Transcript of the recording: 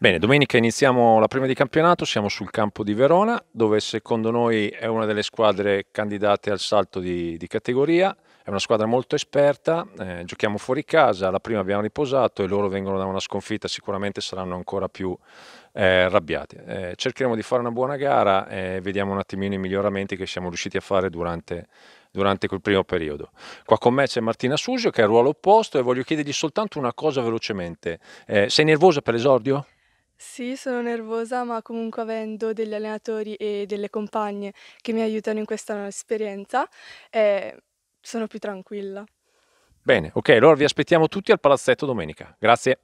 Bene, domenica iniziamo la prima di campionato, siamo sul campo di Verona, dove secondo noi è una delle squadre candidate al salto di, di categoria, è una squadra molto esperta, eh, giochiamo fuori casa, la prima abbiamo riposato e loro vengono da una sconfitta, sicuramente saranno ancora più eh, arrabbiati. Eh, cercheremo di fare una buona gara e vediamo un attimino i miglioramenti che siamo riusciti a fare durante durante quel primo periodo. Qua con me c'è Martina Susio che è al ruolo opposto e voglio chiedergli soltanto una cosa velocemente. Eh, sei nervosa per l'esordio? Sì, sono nervosa, ma comunque avendo degli allenatori e delle compagne che mi aiutano in questa esperienza, ehm, sono più tranquilla. Bene, ok, allora vi aspettiamo tutti al palazzetto domenica. Grazie.